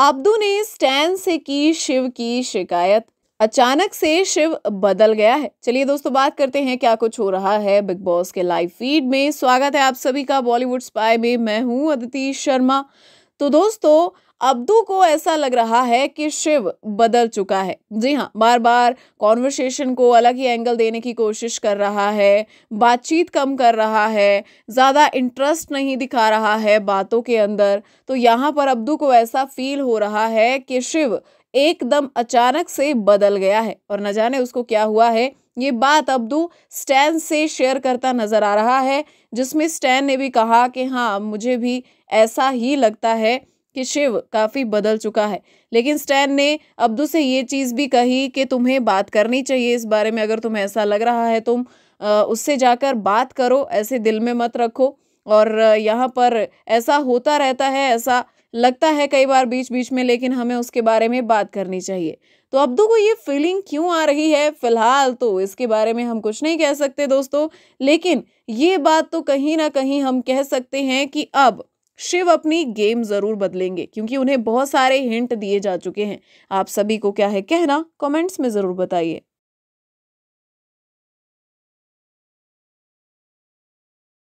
Abdu ने stand से की शिव की शिकायत अचानक से शिव बदल गया है चलिए दोस्तों बात करते हैं क्या कुछ हो रहा है बिग बॉस के लाइव फीड में स्वागत है आप सभी का बॉलीवुड स्पाई में मैं हूं अदिति शर्मा तो दोस्तों अब्दू को ऐसा लग रहा है कि शिव बदल चुका है जी हाँ बार बार कॉन्वर्सेशन को अलग ही एंगल देने की कोशिश कर रहा है बातचीत कम कर रहा है ज़्यादा इंटरेस्ट नहीं दिखा रहा है बातों के अंदर तो यहाँ पर अब्दू को ऐसा फील हो रहा है कि शिव एकदम अचानक से बदल गया है और न जाने उसको क्या हुआ है ये बात अब्दू स्टैन से शेयर करता नज़र आ रहा है जिसमें स्टैन ने भी कहा कि हाँ मुझे भी ऐसा ही लगता है कि शिव काफ़ी बदल चुका है लेकिन स्टैन ने अब्दू से ये चीज़ भी कही कि तुम्हें बात करनी चाहिए इस बारे में अगर तुम्हें ऐसा लग रहा है तुम उससे जाकर बात करो ऐसे दिल में मत रखो और यहाँ पर ऐसा होता रहता है ऐसा लगता है कई बार बीच बीच में लेकिन हमें उसके बारे में बात करनी चाहिए तो अब्दू को ये फीलिंग क्यों आ रही है फिलहाल तो इसके बारे में हम कुछ नहीं कह सकते दोस्तों लेकिन ये बात तो कहीं ना कहीं हम कह सकते हैं कि अब शिव अपनी गेम जरूर बदलेंगे क्योंकि उन्हें बहुत सारे हिंट दिए जा चुके हैं आप सभी को क्या है कहना कमेंट्स में ज़रूर बताइए